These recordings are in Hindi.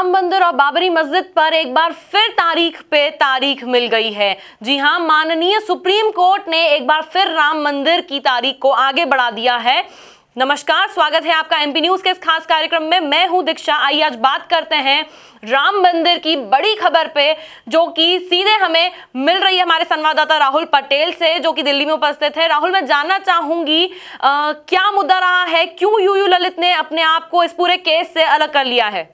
राम मंदिर और बाबरी मस्जिद पर एक बार फिर तारीख पे तारीख मिल गई है जी हाँ माननीय सुप्रीम कोर्ट ने एक बार फिर राम मंदिर की तारीख को आगे बढ़ा दिया है नमस्कार स्वागत है आपका एमपी न्यूज के इस खास कार्यक्रम में मैं हूं दीक्षा आइए आज बात करते हैं राम मंदिर की बड़ी खबर पे जो कि सीधे हमें मिल रही है हमारे संवाददाता राहुल पटेल से जो कि दिल्ली में उपस्थित है राहुल मैं जानना चाहूंगी आ, क्या मुद्दा रहा है क्यों यूयू ललित ने अपने आप को इस पूरे केस से अलग कर लिया है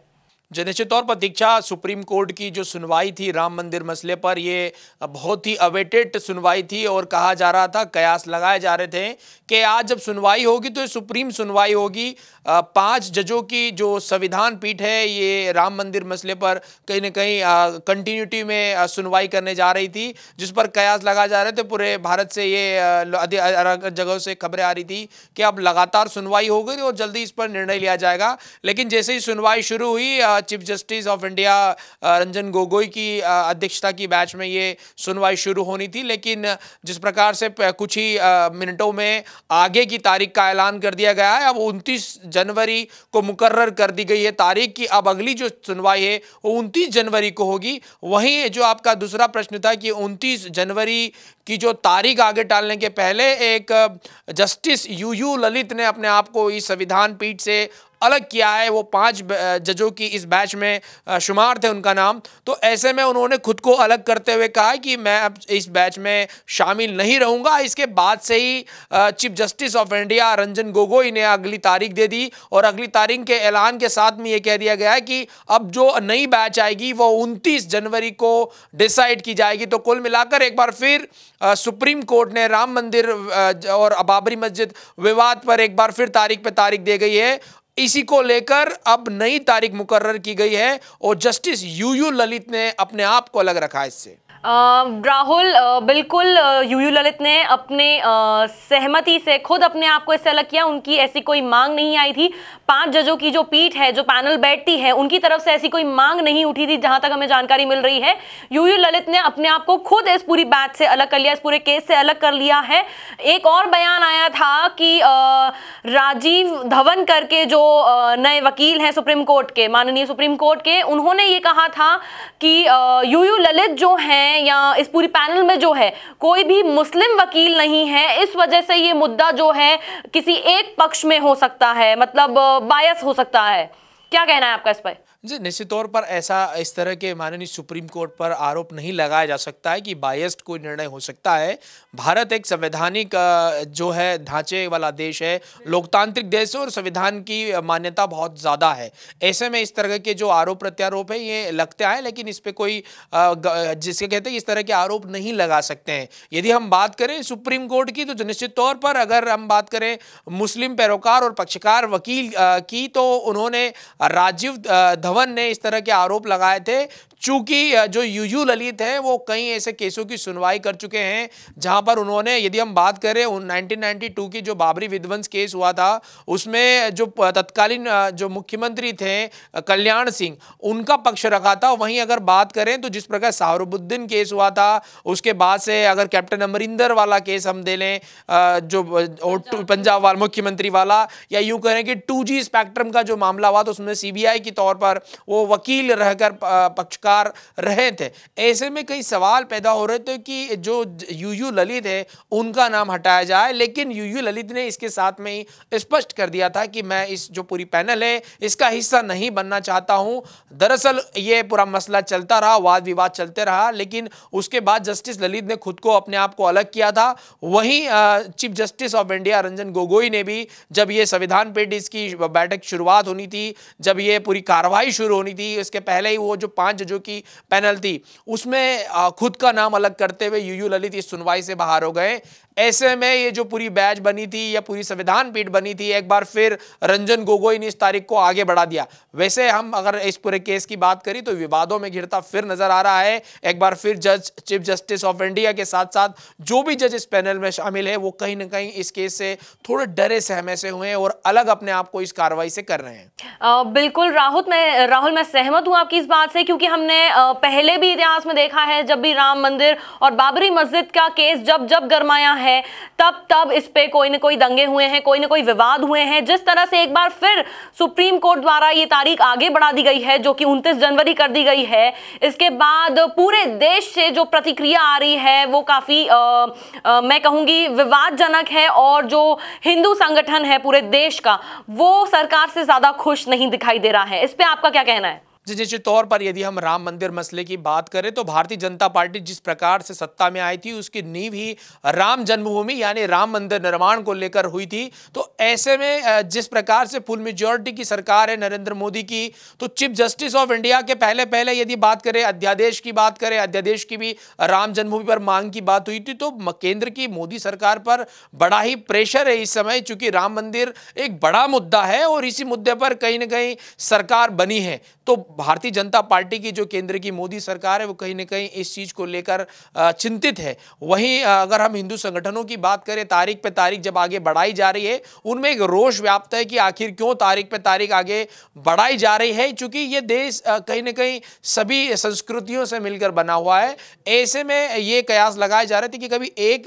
निश्चित तौर पर दीक्षा सुप्रीम कोर्ट की जो सुनवाई थी राम मंदिर मसले पर ये बहुत ही अवेटेड सुनवाई थी और कहा जा रहा था कयास लगाए जा रहे थे कि आज जब सुनवाई होगी तो ये सुप्रीम सुनवाई होगी पांच जजों की जो संविधान पीठ है ये राम मंदिर मसले पर कहीं ना कहीं कंटिन्यूटी में सुनवाई करने जा रही थी जिस पर कयास लगा जा रहे थे पूरे भारत से ये जगहों से खबरें आ रही थी कि अब लगातार सुनवाई हो गई और जल्दी इस पर निर्णय लिया जाएगा लेकिन जैसे ही सुनवाई शुरू हुई chief justice of India Ranjan Gogoi की अध्यक्षता की बैच में ये सुनवाई शुरू होनी थी लेकिन जिस प्रकार से कुछ ही मिनटों में आगे की तारीख का ऐलान कर दिया गया है अब उनतीस जनवरी को मुकर्र कर दी गई है तारीख की अब अगली जो सुनवाई है वो उनतीस जनवरी को होगी वहीं जो आपका दूसरा प्रश्न था कि उनतीस जनवरी कि जो तारीख आगे टालने के पहले एक जस्टिस यू यू ललित ने अपने आप को इस संविधान पीठ से अलग किया है वो पांच जजों की इस बैच में शुमार थे उनका नाम तो ऐसे में उन्होंने खुद को अलग करते हुए कहा कि मैं अब इस बैच में शामिल नहीं रहूंगा इसके बाद से ही chief justice of India Ranjan Gogoi ने अगली तारीख दे दी और अगली तारीख के ऐलान के साथ में ये कह दिया गया है कि अब जो नई बैच आएगी वो उनतीस जनवरी को डिसाइड की जाएगी तो कुल मिलाकर एक बार फिर सुप्रीम कोर्ट ने राम मंदिर और बाबरी मस्जिद विवाद पर एक बार फिर तारीख पे तारीख दे गई है इसी को लेकर अब नई तारीख मुकर्र की गई है और जस्टिस यू यू ललित ने अपने आप को अलग रखा है इससे राहुल बिल्कुल यूयू ललित ने अपने सहमति से खुद अपने आप को इससे अलग किया उनकी ऐसी कोई मांग नहीं आई थी पांच जजों की जो पीठ है जो पैनल बैठती है उनकी तरफ से ऐसी कोई मांग नहीं उठी थी जहां तक हमें जानकारी मिल रही है यूयू ललित ने अपने आप को खुद इस पूरी बात से अलग कर लिया इस पूरे केस से अलग कर लिया है एक और बयान आया था कि राजीव धवन करके जो नए वकील हैं सुप्रीम कोर्ट के माननीय सुप्रीम कोर्ट के उन्होंने ये कहा था कि यूयू ललित जो हैं हैं या इस पूरी पैनल में जो है कोई भी मुस्लिम वकील नहीं है इस वजह से ये मुद्दा जो है किसी एक पक्ष में हो सकता है मतलब बायस हो सकता है क्या कहना है आपका इस पर जी निश्चित तौर पर ऐसा इस तरह के माननीय सुप्रीम कोर्ट पर आरोप नहीं लगाया जा सकता है कि बायस्ड कोई निर्णय हो सकता है भारत एक संवैधानिक जो है ढांचे वाला देश है लोकतांत्रिक देश है और संविधान की मान्यता बहुत ज़्यादा है ऐसे में इस तरह के जो आरोप प्रत्यारोप है ये लगते हैं लेकिन इस पर कोई जिसके कहते हैं इस तरह के आरोप नहीं लगा सकते हैं यदि हम बात करें सुप्रीम कोर्ट की तो निश्चित तौर पर अगर हम बात करें मुस्लिम पैरोकार और पक्षकार वकील की तो उन्होंने राजीव धवन ने इस तरह के आरोप लगाए थे चूंकि जो यूयू ललित हैं वो कई ऐसे केसों की सुनवाई कर चुके हैं जहां पर उन्होंने यदि हम बात करें उन 1992 की जो बाबरी विध्वंस केस हुआ था उसमें जो तत्कालीन जो मुख्यमंत्री थे कल्याण सिंह उनका पक्ष रखा था वहीं अगर बात करें तो जिस प्रकार साहरुबुद्दीन केस हुआ था उसके बाद से अगर कैप्टन अमरिंदर वाला केस हम दे लें जो पंजाब वाला मुख्यमंत्री वाला या यूँ कहें कि टू स्पेक्ट्रम का जो मामला हुआ तो उसमें सी के तौर पर वो वकील रहकर पक्ष शिकार रहे थे ऐसे में कई सवाल पैदा हो रहे थे कि जो यू यू ललित है उनका नाम हटाया जाए लेकिन यू यू ललित ने इसके साथ में ही स्पष्ट कर दिया था कि मैं इस जो पूरी पैनल है इसका हिस्सा नहीं बनना चाहता हूँ दरअसल ये पूरा मसला चलता रहा वाद विवाद चलते रहा लेकिन उसके बाद जस्टिस ललित ने खुद को अपने आप को अलग किया था वहीं chief justice of India Ranjan Gogoi ने भी जब ये संविधान पीठ इसकी बैठक शुरुआत होनी थी जब ये पूरी कार्रवाई शुरू होनी थी इसके पहले ही वो जो पांच जो बच्चों की पैनल थी उसमें खुद का नाम अलग करते हुए यूयू ललित इस सुनवाई से बाहर हो गए ऐसे में ये जो पूरी बैच बनी थी या पूरी संविधान पीठ बनी थी एक बार फिर रंजन गोगोई ने इस तारीख को आगे बढ़ा दिया वैसे हम अगर इस पूरे केस की बात करी तो विवादों में घिरता फिर नजर आ रहा है एक बार फिर जज चीफ जस्टिस ऑफ इंडिया के साथ साथ जो भी जज इस पैनल में शामिल है वो कहीं ना कहीं इस केस से थोड़े डरे सहमे से हुए हैं और अलग अपने आप को इस कार्रवाई से कर रहे हैं बिल्कुल राहुल मैं राहुल मैं सहमत हूँ आपकी इस बात से क्योंकि हमने पहले भी इतिहास में देखा है जब भी राम मंदिर और बाबरी मस्जिद का केस जब जब गरमाया है है तब तब इस पे कोई ना कोई दंगे हुए हैं कोई ना कोई विवाद हुए हैं जिस तरह से एक बार फिर सुप्रीम कोर्ट द्वारा ये तारीख आगे बढ़ा दी गई है जो कि उनतीस जनवरी कर दी गई है इसके बाद पूरे देश से जो प्रतिक्रिया आ रही है वो काफ़ी मैं कहूँगी विवादजनक है और जो हिंदू संगठन है पूरे देश का वो सरकार से ज़्यादा खुश नहीं दिखाई दे रहा है इस पर आपका क्या कहना है निश्चित तौर पर यदि हम राम मंदिर मसले की बात करें तो भारतीय जनता पार्टी जिस प्रकार से सत्ता में आई थी उसकी नींव ही राम जन्मभूमि यानी राम मंदिर निर्माण को लेकर हुई थी तो ऐसे में जिस प्रकार से फुल मेजोरिटी की सरकार है नरेंद्र मोदी की तो चीफ जस्टिस ऑफ इंडिया के पहले पहले यदि बात करें अध्यादेश की बात करें अध्यादेश की भी राम जन्मभूमि पर मांग की बात हुई थी तो केंद्र की मोदी सरकार पर बड़ा ही प्रेशर है इस समय चूंकि राम मंदिर एक बड़ा मुद्दा है और इसी मुद्दे पर कहीं ना कहीं सरकार बनी है तो भारतीय जनता पार्टी की जो केंद्र की मोदी सरकार है वो कहीं ना कहीं इस चीज़ को लेकर चिंतित है वहीं अगर हम हिंदू संगठनों की बात करें तारीख पे तारीख जब आगे बढ़ाई जा रही है उनमें एक रोष व्याप्त है कि आखिर क्यों तारीख पे तारीख आगे बढ़ाई जा रही है चूंकि ये देश कहीं ना कहीं सभी संस्कृतियों से मिलकर बना हुआ है ऐसे में ये कयास लगाए जा रहे थे कि कभी एक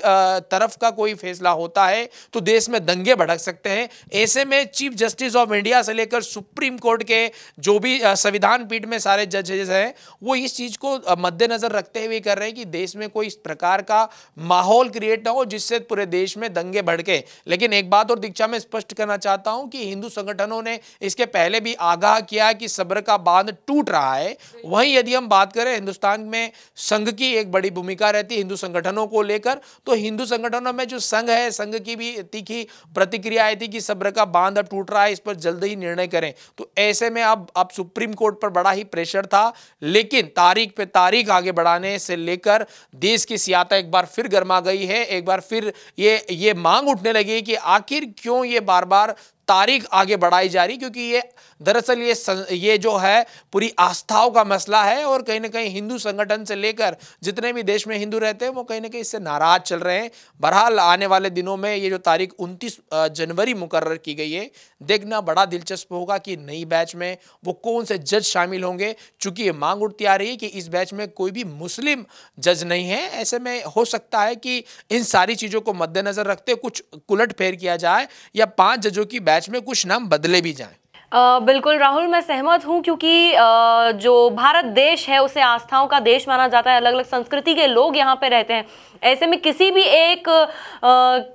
तरफ का कोई फैसला होता है तो देश में दंगे भड़क सकते हैं ऐसे में चीफ जस्टिस ऑफ इंडिया से लेकर सुप्रीम कोर्ट के जो भी संविधान संविधान पीठ में सारे जजेज हैं वो इस चीज़ को मद्देनज़र रखते हुए कर रहे हैं कि देश में कोई इस प्रकार का माहौल क्रिएट ना हो जिससे पूरे देश में दंगे भड़के लेकिन एक बात और दीक्षा में स्पष्ट करना चाहता हूं कि हिंदू संगठनों ने इसके पहले भी आगाह किया कि सब्र का बांध टूट रहा है वहीं यदि हम बात करें हिंदुस्तान में संघ की एक बड़ी भूमिका रहती है हिंदू संगठनों को लेकर तो हिंदू संगठनों में जो संघ है संघ की भी तीखी प्रतिक्रिया आई थी कि सब्र का बांध अब टूट रहा है इस पर जल्द ही निर्णय करें तो ऐसे में अब आप सुप्रीम कोर्ट पर पर बड़ा ही प्रेशर था लेकिन तारीख पे तारीख आगे बढ़ाने से लेकर देश की सियाता एक बार फिर गर्मा गई है एक बार फिर ये ये मांग उठने लगी कि आखिर क्यों ये बार बार तारीख आगे बढ़ाई जा रही क्योंकि ये दरअसल ये ये जो है पूरी आस्थाओं का मसला है और कहीं ना कहीं हिंदू संगठन से लेकर जितने भी देश में हिंदू रहते हैं वो कहीं ना कहीं इससे नाराज चल रहे हैं बहरहाल आने वाले दिनों में ये जो तारीख उनतीस जनवरी मुकर की गई है देखना बड़ा दिलचस्प होगा कि नई बैच में वो कौन से जज शामिल होंगे चूंकि ये मांग उठती आ रही है कि इस बैच में कोई भी मुस्लिम जज नहीं है ऐसे में हो सकता है कि इन सारी चीज़ों को मद्देनजर रखते कुछ कुलट फेर किया जाए या पांच जजों की बैच बैच में कुछ नाम बदले भी जाए बिल्कुल राहुल मैं सहमत हूँ क्योंकि आ, जो भारत देश है उसे आस्थाओं का देश माना जाता है अलग अलग संस्कृति के लोग यहाँ पे रहते हैं ऐसे में किसी भी एक आ,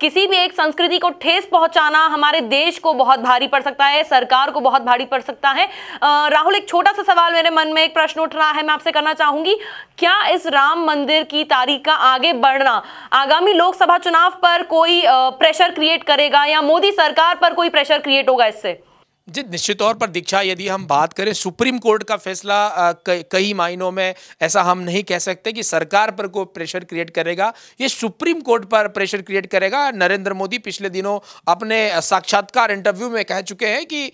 किसी भी एक संस्कृति को ठेस पहुँचाना हमारे देश को बहुत भारी पड़ सकता है सरकार को बहुत भारी पड़ सकता है राहुल एक छोटा सा सवाल मेरे मन में एक प्रश्न उठ रहा है मैं आपसे करना चाहूँगी क्या इस राम मंदिर की तारीख का आगे बढ़ना आगामी लोकसभा चुनाव पर कोई प्रेशर क्रिएट करेगा या मोदी सरकार पर कोई प्रेशर क्रिएट होगा इससे जी निश्चित तौर पर दीक्षा यदि हम बात करें सुप्रीम कोर्ट का फैसला कई मायनों में ऐसा हम नहीं कह सकते कि सरकार पर को प्रेशर क्रिएट करेगा ये सुप्रीम कोर्ट पर प्रेशर क्रिएट करेगा नरेंद्र मोदी पिछले दिनों अपने साक्षात्कार इंटरव्यू में कह चुके हैं कि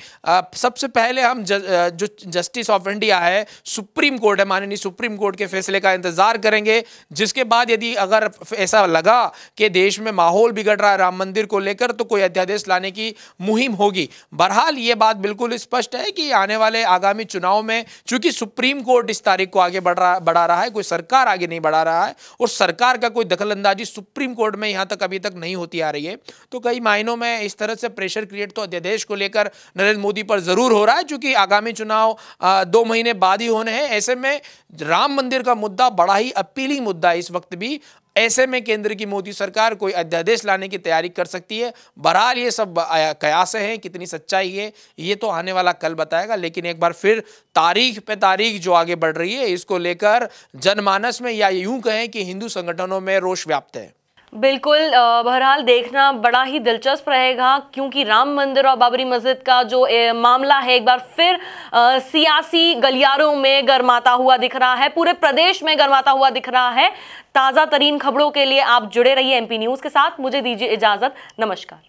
सबसे पहले हम ज, जो जस्टिस ऑफ इंडिया है सुप्रीम कोर्ट है माननीय सुप्रीम कोर्ट के फैसले का इंतजार करेंगे जिसके बाद यदि अगर ऐसा लगा कि देश में माहौल बिगड़ रहा है राम मंदिर को लेकर तो कोई अध्यादेश लाने की मुहिम होगी बहरहाल ये बात बिल्कुल स्पष्ट है कि आने वाले आगामी चुनाव में चूंकि सुप्रीम कोर्ट इस तारीख को आगे बढ़ रहा बढ़ा रहा है कोई सरकार आगे नहीं बढ़ा रहा है और सरकार का कोई दखलंदाजी सुप्रीम कोर्ट में यहाँ तक अभी तक नहीं होती आ रही है तो कई मायनों में इस तरह से प्रेशर क्रिएट तो अध्यादेश को लेकर नरेंद्र मोदी पर जरूर हो रहा है चूंकि आगामी चुनाव दो महीने बाद ही होने हैं ऐसे में राम मंदिर का मुद्दा बड़ा ही अपीलिंग मुद्दा इस वक्त भी ऐसे में केंद्र की मोदी सरकार कोई अध्यादेश लाने की तैयारी कर सकती है बहरहाल ये सब कयास हैं कितनी सच्चाई है ये तो आने वाला कल बताएगा लेकिन एक बार फिर तारीख पे तारीख जो आगे बढ़ रही है इसको लेकर जनमानस में या यूं कहें कि हिंदू संगठनों में रोष व्याप्त है बिल्कुल बहरहाल देखना बड़ा ही दिलचस्प रहेगा क्योंकि राम मंदिर और बाबरी मस्जिद का जो मामला है एक बार फिर आ, सियासी गलियारों में गर्माता हुआ दिख रहा है पूरे प्रदेश में गर्माता हुआ दिख रहा है ताज़ा तरीन खबरों के लिए आप जुड़े रहिए एमपी न्यूज़ के साथ मुझे दीजिए इजाज़त नमस्कार